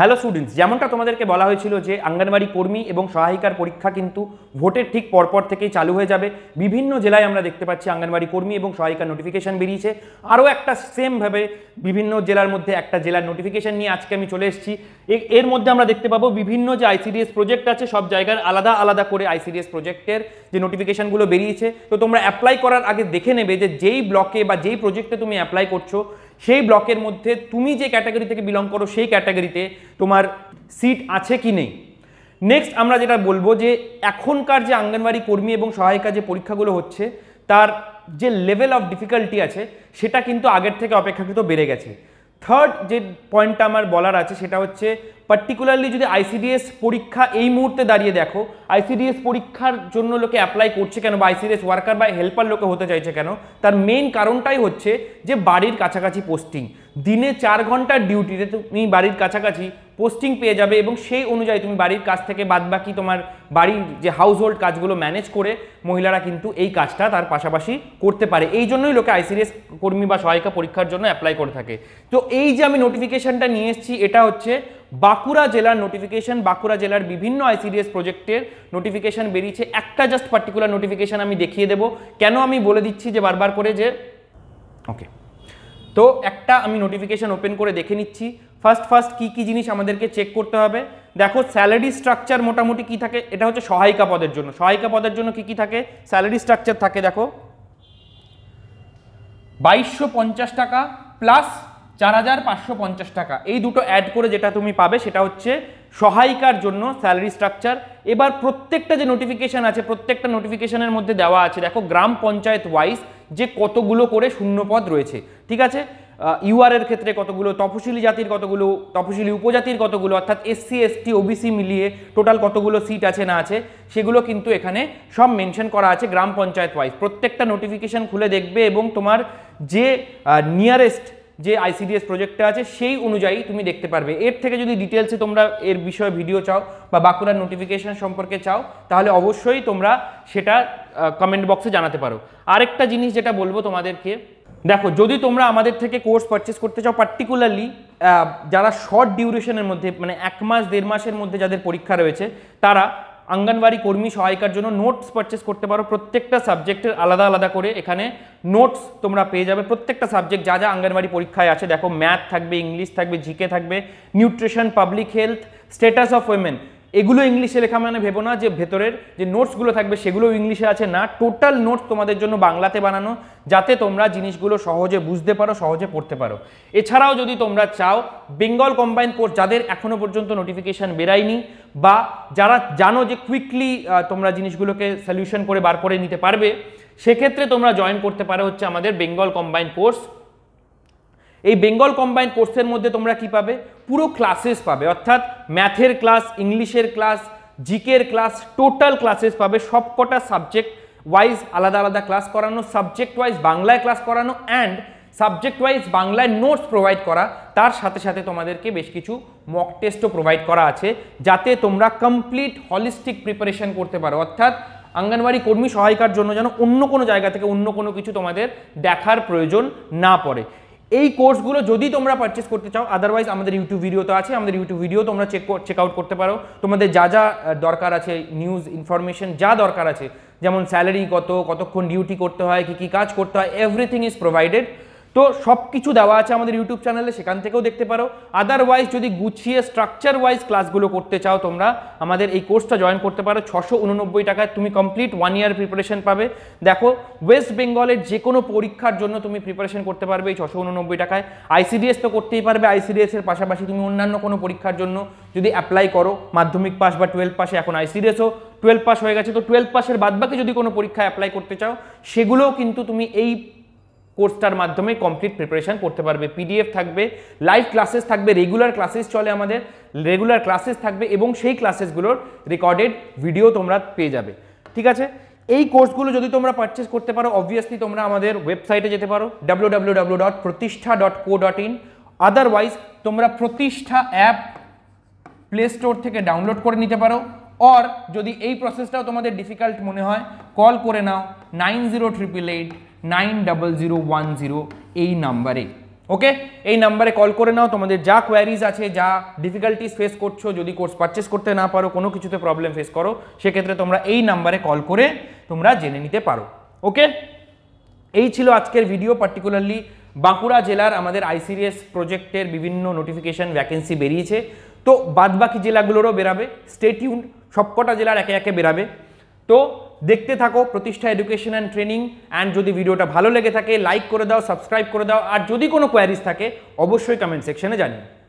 hello students যেমনটা তোমাদেরকে বলা হয়েছিল যে আঙ্গনবাড়ি কর্মী এবং সহায়িকার পরীক্ষা কিন্তু ভোটের ঠিক পরপর থেকেই চালু হয়ে যাবে বিভিন্ন জেলায় আমরা দেখতে পাচ্ছি আঙ্গনবাড়ি কর্মী এবং সহায়িকার নোটিফিকেশান বেরিয়েছে আরও একটা সেমভাবে বিভিন্ন জেলার মধ্যে একটা জেলার নোটিফিকেশান নিয়ে আজকে আমি চলে এসেছি এর মধ্যে আমরা দেখতে পাবো বিভিন্ন যে আইসিডিএস প্রজেক্ট আছে সব জায়গার আলাদা আলাদা করে আইসিডিএস প্রজেক্টের যে নোটিফিকেশানগুলো বেরিয়েছে তো তোমরা অ্যাপ্লাই করার আগে দেখে নেবে যে যেই ব্লকে বা যেই প্রজেক্টে তুমি অ্যাপ্লাই করছো সেই ব্লকের মধ্যে তুমি যে ক্যাটাগরি থেকে বিলং করো সেই ক্যাটাগরিতে তোমার সিট আছে কি নেই নেক্সট আমরা যেটা বলবো যে এখনকার যে আঙ্গনবাড়ি কর্মী এবং সহায়িকা যে পরীক্ষাগুলো হচ্ছে তার যে লেভেল অফ ডিফিকাল্টি আছে সেটা কিন্তু আগের থেকে অপেক্ষাকৃত বেড়ে গেছে থার্ড যে পয়েন্টটা আমার বলার আছে সেটা হচ্ছে পার্টিকুলারলি যদি আইসিডিএস পরীক্ষা এই মুহূর্তে দাঁড়িয়ে দেখো আইসিডিএস পরীক্ষার জন্য লোকে অ্যাপ্লাই করছে কেন বা আইসিডিএস ওয়ার্কার বা হেল্পার লোকে হতে চাইছে কেন তার মেন কারণটাই হচ্ছে যে বাড়ির কাছাকাছি পোস্টিং দিনে চার ঘন্টার ডিউটিতে তুমি বাড়ির কাছাকাছি পোস্টিং পেয়ে যাবে এবং সেই অনুযায়ী তুমি বাড়ির কাজ থেকে বাদবাকি তোমার বাড়ির যে হাউস হোল্ড কাজগুলো ম্যানেজ করে মহিলারা কিন্তু এই কাজটা তার পাশাপাশি করতে পারে এই জন্যই লোকে আইসিডিএস কর্মী বা সহায়িকা পরীক্ষার জন্য অ্যাপ্লাই করে থাকে তো এই যে আমি নোটিফিকেশানটা নিয়ে এসেছি এটা হচ্ছে বাঁকুড়া জেলার নোটিফিকেশন বাঁকুড়া জেলার বিভিন্ন আইসিডিএস প্রজেক্টের নোটিফিকেশান বেরিয়েছে একটা জাস্ট পার্টিকুলার নোটিফিকেশান আমি দেখিয়ে দেবো কেন আমি বলে দিচ্ছি যে বারবার করে যে ওকে তো একটা আমি নোটিফিকেশান ওপেন করে দেখে নিচ্ছি ফার্স্ট ফার্স্ট কী কী জিনিস আমাদেরকে চেক করতে হবে দেখো স্যালারি স্ট্রাকচার মোটামুটি কি থাকে এটা হচ্ছে সহায়িকা পদের জন্য সহায়িকা পদের জন্য কি কি থাকে স্যালারি স্ট্রাকচার থাকে দেখো বাইশশো টাকা প্লাস চার হাজার পাঁচশো পঞ্চাশ টাকা এই দুটো অ্যাড করে যেটা তুমি পাবে সেটা হচ্ছে সহায়িকার জন্য স্যালারি স্ট্রাকচার এবার প্রত্যেকটা যে নোটিফিকেশান আছে প্রত্যেকটা নোটিফিকেশানের মধ্যে দেওয়া আছে দেখো গ্রাম পঞ্চায়েত ওয়াইজ যে কতগুলো করে শূন্যপদ রয়েছে ঠিক আছে ইউআরের ক্ষেত্রে কতগুলো তপশিলি জাতির কতগুলো তপশিলি উপজাতির কতগুলো অর্থাৎ এসসি এসটি ওবিসি মিলিয়ে টোটাল কতগুলো সিট আছে না আছে সেগুলো কিন্তু এখানে সব মেনশন করা আছে গ্রাম পঞ্চায়েত ওয়াইজ প্রত্যেকটা নোটিফিকেশান খুলে দেখবে এবং তোমার যে নিয়ারেস্ট যে আইসিডিএস প্রজেক্টটা আছে সেই অনুযায়ী তুমি দেখতে পারবে এর থেকে যদি ডিটেলসে তোমরা এর বিষয়ে ভিডিও চাও বা বাঁকুড়ার নোটিফিকেশান সম্পর্কে চাও তাহলে অবশ্যই তোমরা সেটা কমেন্ট বক্সে জানাতে পারো আরেকটা জিনিস যেটা বলবো তোমাদেরকে দেখো যদি তোমরা আমাদের থেকে কোর্স পারচেস করতে চাও পার্টিকুলারলি যারা শর্ট ডিউরেশনের মধ্যে মানে এক মাস দেড় মাসের মধ্যে যাদের পরীক্ষা রয়েছে তারা আঙ্গনবাড়ি কর্মী সহায়িকার জন্য নোটস পারচেস করতে পারো প্রত্যেকটা সাবজেক্টের আলাদা আলাদা করে এখানে নোটস তোমরা পেয়ে যাবে প্রত্যেকটা সাবজেক্ট যা যা আঙ্গনবাড়ি পরীক্ষায় আছে দেখো ম্যাথ থাকবে ইংলিশ থাকবে জিকে থাকবে nutrition public health status of women এগুলো ইংলিশে লেখা মানে ভেবো না যে ভেতরের যে নোটসগুলো থাকবে সেগুলো ইংলিশে আছে না টোটাল নোটস তোমাদের জন্য বাংলাতে বানানো যাতে তোমরা জিনিসগুলো সহজে বুঝতে পারো সহজে পড়তে পারো এছাড়াও যদি তোমরা চাও বেঙ্গল কম্বাইন কোর্স যাদের এখনও পর্যন্ত নোটিফিকেশান বেরায়নি বা যারা জানো যে কুইকলি তোমরা জিনিসগুলোকে সলিউশন করে বার করে নিতে পারবে সেক্ষেত্রে তোমরা জয়েন করতে পারো হচ্ছে আমাদের বেঙ্গল কম্বাইন কোর্স এই বেঙ্গল কম্বাইন্ড কোর্সের মধ্যে তোমরা কি পাবে পুরো ক্লাসেস পাবে অর্থাৎ ম্যাথের ক্লাস ইংলিশের ক্লাস জিকের ক্লাস টোটাল ক্লাসেস পাবে সবকটা সাবজেক্ট ওয়াইজ আলাদা আলাদা ক্লাস করানো সাবজেক্ট ওয়াইজ বাংলায় ক্লাস করানো অ্যান্ড সাবজেক্ট ওয়াইজ বাংলায় নোটস প্রোভাইড করা তার সাথে সাথে তোমাদেরকে বেশ কিছু মক টেস্টও প্রোভাইড করা আছে যাতে তোমরা কমপ্লিট হলিস্টিক প্রিপারেশন করতে পারো অর্থাৎ আঙ্গনবাড়ি কর্মী সহায়িকার জন্য যেন অন্য কোনো জায়গা থেকে অন্য কোনো কিছু তোমাদের দেখার প্রয়োজন না পড়ে এই কোর্সগুলো যদি তোমরা পারচেস করতে চাও আদারওয়াইজ আমাদের ইউটিউব ভিডিও তো আছে আমাদের ইউটিউব ভিডিও তোমরা চেক চেক আউট করতে পারো তোমাদের যা যা দরকার আছে নিউজ ইনফরমেশন যা দরকার আছে যেমন স্যালারি কত কতক্ষণ ডিউটি করতে হয় কি কি কাজ করতে হয় এভরিথিং ইজ প্রোভাইডেড তো সব কিছু দেওয়া আছে আমাদের ইউটিউব চ্যানেলে সেখান থেকেও দেখতে পারো আদারওয়াইজ যদি গুছিয়ে স্ট্রাকচার ওয়াইজ ক্লাসগুলো করতে চাও তোমরা আমাদের এই কোর্সটা জয়েন করতে পারো ছশো উননব্বই টাকায় তুমি কমপ্লিট ওয়ান ইয়ার প্রিপারেশন পাবে দেখো ওয়েস্ট বেঙ্গলের যে কোনো পরীক্ষার জন্য তুমি প্রিপারেশন করতে পারবে এই ছশো উননব্বই টাকায় আইসিডিএস তো করতেই পারবে আইসিডিএসের পাশাপাশি তুমি অন্যান্য কোনো পরীক্ষার জন্য যদি অ্যাপ্লাই করো মাধ্যমিক পাস বা টুয়েলভ পাসে এখন আইসিডিএসও টুয়েলভ পাস হয়ে গেছে তো টুয়েলভ পাসের বাদবাকি যদি কোনো পরীক্ষায় অ্যাপ্লাই করতে চাও সেগুলোও কিন্তু তুমি এই কোর্সটার মাধ্যমে কমপ্লিট প্রিপারেশান করতে পারবে পিডিএফ থাকবে লাইভ ক্লাসেস থাকবে রেগুলার ক্লাসেস চলে আমাদের রেগুলার ক্লাসেস থাকবে এবং সেই ক্লাসেসগুলোর রেকর্ডেড ভিডিও তোমরা পেয়ে যাবে ঠিক আছে এই কোর্সগুলো যদি তোমরা পারচেস করতে পারো অবভিয়াসলি তোমরা আমাদের ওয়েবসাইটে যেতে পারো W W dot Pratishtha dot co dot in otherwise তোমরা প্রতিষ্ঠা অ্যাপ প্লে স্টোর থেকে ডাউনলোড করে নিতে পারো অর যদি এই প্রসেসটাও তোমাদের ডিফিকাল্ট মনে হয় কল করে নাও nine zero triple eight nine double zero one zero এই নাম্বারে ওকে এই নাম্বারে কল করে নাও তোমাদের যা কোয়ারিজ আছে যা ডিফিকাল্টিস ফেস করছো যদি কোর্স পারচেস করতে না পারো কোনো কিছুতে প্রবলেম ফেস করো সেক্ষেত্রে তোমরা এই নাম্বারে কল করে তোমরা জেনে নিতে পারো ওকে এই ছিল আজকের ভিডিও পার্টিকুলারলি বাঁকুড়া জেলার আমাদের আইসিডিএস প্রজেক্টের বিভিন্ন নোটিফিকেশান ভ্যাকেন্সি বেরিয়েছে তো বাদবাকি জেলাগুলোরও বেরাবে স্টেটিউন সবকটা জেলার একে একে বেরাবে তো দেখতে থাকো প্রতিষ্ঠা এডুকেশন অ্যান্ড ট্রেনিং অ্যান্ড যদি ভিডিওটা ভালো লেগে থাকে লাইক করে দাও সাবস্ক্রাইব করে দাও আর যদি কোনো কোয়ারিজ থাকে অবশ্যই কমেন্ট সেকশনে জানিয়ে